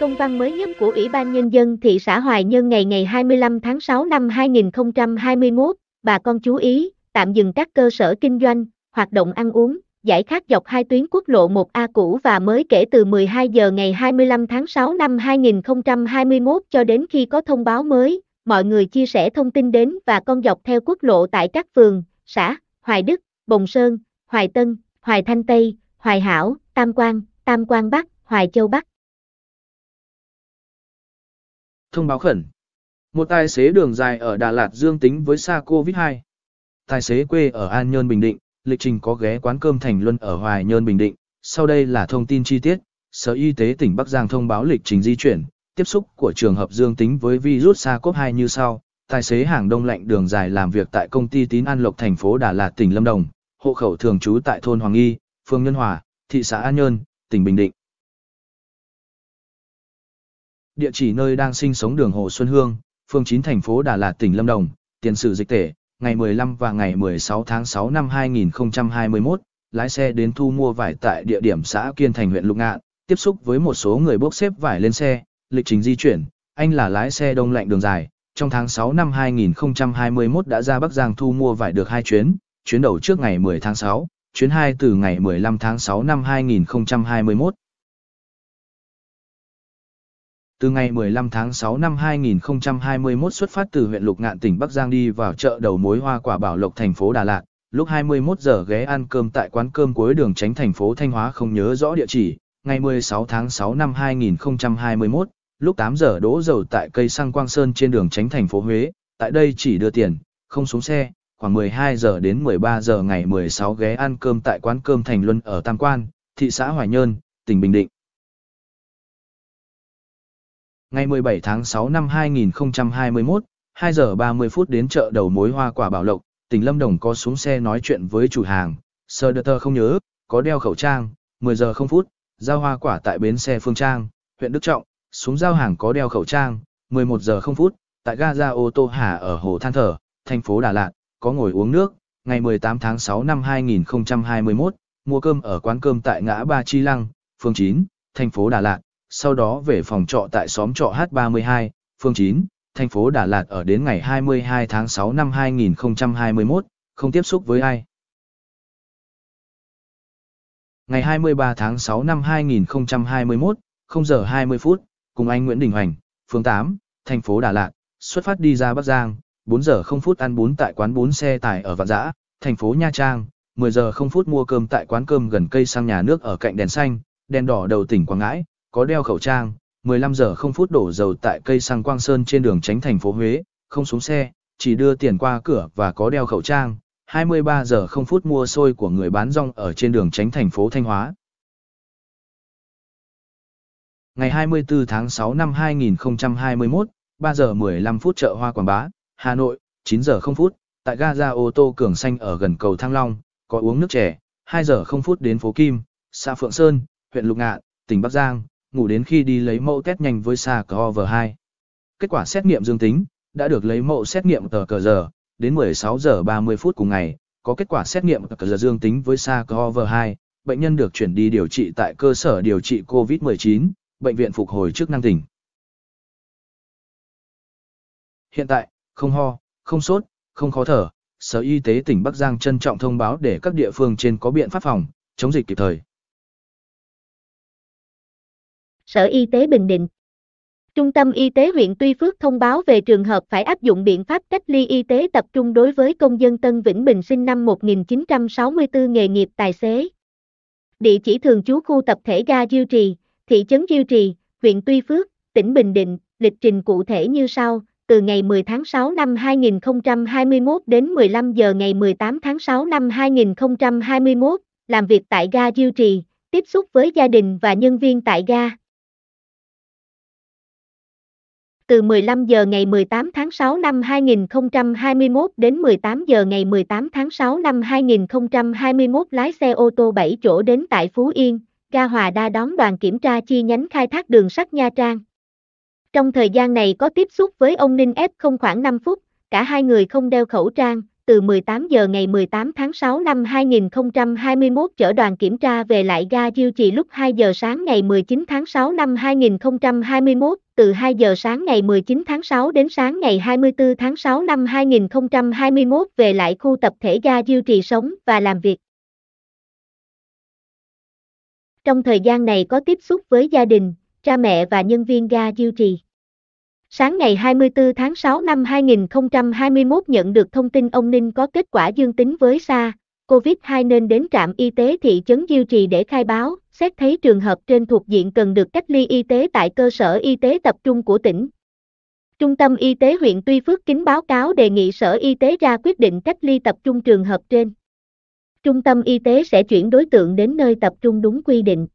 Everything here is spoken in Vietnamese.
Công văn mới nhất của Ủy ban Nhân dân thị xã Hoài Nhân ngày ngày 25 tháng 6 năm 2021, bà con chú ý, tạm dừng các cơ sở kinh doanh, hoạt động ăn uống, giải khát dọc hai tuyến quốc lộ 1A cũ và mới kể từ 12 giờ ngày 25 tháng 6 năm 2021 cho đến khi có thông báo mới, mọi người chia sẻ thông tin đến và con dọc theo quốc lộ tại các phường, xã, Hoài Đức, Bồng Sơn, Hoài Tân, Hoài Thanh Tây, Hoài Hảo, Tam Quang, Tam Quang Bắc, Hoài Châu Bắc thông báo khẩn. Một tài xế đường dài ở Đà Lạt dương tính với sa COVID-2. Tài xế quê ở An Nhơn Bình Định, lịch trình có ghé quán cơm Thành Luân ở Hoài Nhơn Bình Định. Sau đây là thông tin chi tiết, Sở Y tế tỉnh Bắc Giang thông báo lịch trình di chuyển, tiếp xúc của trường hợp dương tính với virus SARS-CoV-2 như sau. Tài xế hàng đông lạnh đường dài làm việc tại công ty Tín An Lộc thành phố Đà Lạt tỉnh Lâm Đồng, hộ khẩu thường trú tại thôn Hoàng Y, phường Nhân Hòa, thị xã An Nhơn, tỉnh Bình Định địa chỉ nơi đang sinh sống đường Hồ Xuân Hương, phường 9 thành phố Đà Lạt tỉnh Lâm Đồng, tiền sử dịch tể, ngày 15 và ngày 16 tháng 6 năm 2021, lái xe đến thu mua vải tại địa điểm xã Kiên Thành huyện Lục Ngạn, tiếp xúc với một số người bốc xếp vải lên xe, lịch trình di chuyển, anh là lái xe đông lạnh đường dài, trong tháng 6 năm 2021 đã ra Bắc Giang thu mua vải được hai chuyến, chuyến đầu trước ngày 10 tháng 6, chuyến 2 từ ngày 15 tháng 6 năm 2021 từ ngày 15 tháng 6 năm 2021 xuất phát từ huyện Lục Ngạn tỉnh Bắc Giang đi vào chợ đầu mối hoa quả Bảo Lộc thành phố Đà Lạt, lúc 21 giờ ghé ăn cơm tại quán cơm cuối đường tránh thành phố Thanh Hóa không nhớ rõ địa chỉ, ngày 16 tháng 6 năm 2021, lúc 8 giờ đỗ dầu tại cây xăng Quang Sơn trên đường tránh thành phố Huế, tại đây chỉ đưa tiền, không xuống xe, khoảng 12 giờ đến 13 giờ ngày 16 ghé ăn cơm tại quán cơm Thành Luân ở Tam Quan, thị xã Hoài Nhơn, tỉnh Bình Định ngày 17 tháng 6 năm 2021, 2 giờ 30 phút đến chợ đầu mối hoa quả bảo lộc, tỉnh Lâm Đồng có xuống xe nói chuyện với chủ hàng, Sơ Đơ Tơ không nhớ, có đeo khẩu trang, 10 giờ 0 phút, giao hoa quả tại bến xe Phương Trang, huyện Đức Trọng, xuống giao hàng có đeo khẩu trang, 11 giờ 0 phút, tại gara ô tô Hà ở Hồ Than Thở, thành phố Đà Lạt, có ngồi uống nước, ngày 18 tháng 6 năm 2021, mua cơm ở quán cơm tại ngã Ba Chi Lăng, phường 9, thành phố Đà Lạt, sau đó về phòng trọ tại xóm trọ H32, phường 9, thành phố Đà Lạt ở đến ngày 22 tháng 6 năm 2021, không tiếp xúc với ai. Ngày 23 tháng 6 năm 2021, 0 giờ 20 phút, cùng anh Nguyễn Đình Hoành, phường 8, thành phố Đà Lạt, xuất phát đi ra Bắc Giang, 4 giờ 0 phút ăn bún tại quán bún xe tải ở Vạn Giã, thành phố Nha Trang, 10 giờ 0 phút mua cơm tại quán cơm gần cây sang nhà nước ở cạnh đèn xanh, đèn đỏ đầu tỉnh Quảng Ngãi, có đeo khẩu trang, 15 giờ không phút đổ dầu tại cây xăng Quang Sơn trên đường tránh thành phố Huế, không xuống xe, chỉ đưa tiền qua cửa và có đeo khẩu trang, 23 giờ không phút mua xôi của người bán rong ở trên đường tránh thành phố Thanh Hóa. Ngày 24 tháng 6 năm 2021, 3 giờ 15 phút chợ hoa Quảng Bá, Hà Nội, 9 giờ 0 phút, tại ga ra ô tô Cường Xanh ở gần cầu Thăng Long, có uống nước trẻ, 2 giờ 0 phút đến phố Kim, xã Phượng Sơn, huyện Lục Ngạn, tỉnh Bắc Giang, ngủ đến khi đi lấy mẫu test nhanh với sars cov 2 Kết quả xét nghiệm dương tính, đã được lấy mẫu xét nghiệm tờ cờ giờ, đến 16 giờ 30 phút cùng ngày, có kết quả xét nghiệm tờ cờ giờ dương tính với sars cov 2 bệnh nhân được chuyển đi điều trị tại cơ sở điều trị COVID-19, bệnh viện phục hồi chức năng tỉnh. Hiện tại, không ho, không sốt, không khó thở, Sở Y tế tỉnh Bắc Giang trân trọng thông báo để các địa phương trên có biện pháp phòng, chống dịch kịp thời. Sở Y tế Bình Định. Trung tâm Y tế huyện Tuy Phước thông báo về trường hợp phải áp dụng biện pháp cách ly y tế tập trung đối với công dân Tân Vĩnh Bình sinh năm 1964 nghề nghiệp tài xế. Địa chỉ thường trú khu tập thể ga Diêu Trì, thị trấn Diêu Trì, huyện Tuy Phước, tỉnh Bình Định, lịch trình cụ thể như sau, từ ngày 10 tháng 6 năm 2021 đến 15 giờ ngày 18 tháng 6 năm 2021, làm việc tại ga Diêu Trì, tiếp xúc với gia đình và nhân viên tại ga từ 15 giờ ngày 18 tháng 6 năm 2021 đến 18 giờ ngày 18 tháng 6 năm 2021 lái xe ô tô 7 chỗ đến tại Phú Yên, ga Hòa Đa đón đoàn kiểm tra chi nhánh khai thác đường sắt Nha Trang. Trong thời gian này có tiếp xúc với ông Ninh F0 khoảng 5 phút, cả hai người không đeo khẩu trang, từ 18 giờ ngày 18 tháng 6 năm 2021 chở đoàn kiểm tra về lại ga Diêu Trì lúc 2 giờ sáng ngày 19 tháng 6 năm 2021, từ 2 giờ sáng ngày 19 tháng 6 đến sáng ngày 24 tháng 6 năm 2021 về lại khu tập thể ga Diêu Trì sống và làm việc. Trong thời gian này có tiếp xúc với gia đình, cha mẹ và nhân viên ga Diêu Trì. Sáng ngày 24 tháng 6 năm 2021 nhận được thông tin ông Ninh có kết quả dương tính với SARS, COVID-2 nên đến trạm y tế thị trấn Diêu Trì để khai báo, xét thấy trường hợp trên thuộc diện cần được cách ly y tế tại cơ sở y tế tập trung của tỉnh. Trung tâm Y tế huyện Tuy Phước kính báo cáo đề nghị Sở Y tế ra quyết định cách ly tập trung trường hợp trên. Trung tâm y tế sẽ chuyển đối tượng đến nơi tập trung đúng quy định.